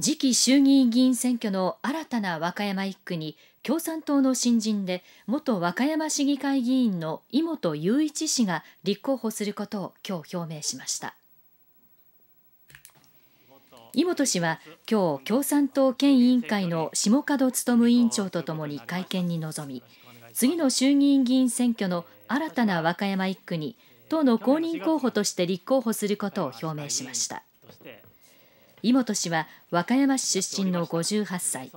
次期衆議院議員選挙の新たな和歌山一区に共産党の新人で元和歌山市議会議員の井本雄一氏が立候補することを今日表明しました井本氏は今日共産党県委員会の下門勉委員長とともに会見に臨み次の衆議院議員選挙の新たな和歌山一区に党の公認候補として立候補することを表明しました。井本氏は和歌山市出身の58歳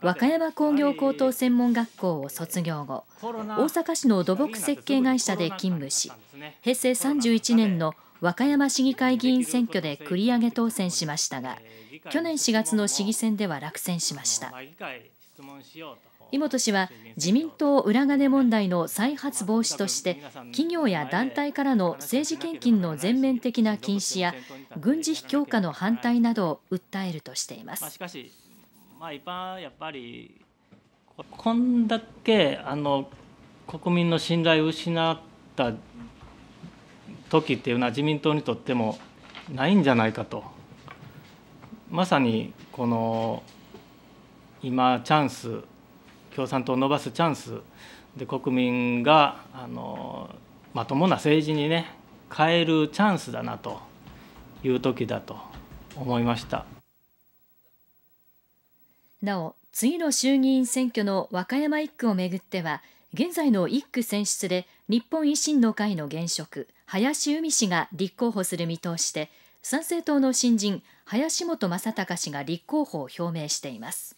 和歌山工業高等専門学校を卒業後大阪市の土木設計会社で勤務し平成31年の和歌山市議会議員選挙で繰り上げ当選しましたが去年4月の市議選では落選しました。井本氏は自民党裏金問題の再発防止として企業や団体からの政治献金の全面的な禁止や軍事費強化の反対などを訴えるとしています。しかし、まあ、一般やっぱりこんだけあの国民の信頼を失った時っていうのは自民党にとってもないんじゃないかとまさにこの今チャンス共産党を伸ばすチャンスで国民があのまともな政治にね変えるチャンスだなという時だと思いましたなお次の衆議院選挙の和歌山一区をめぐっては現在の一区選出で日本維新の会の現職林海氏が立候補する見通しで参政党の新人林本正孝氏が立候補を表明しています。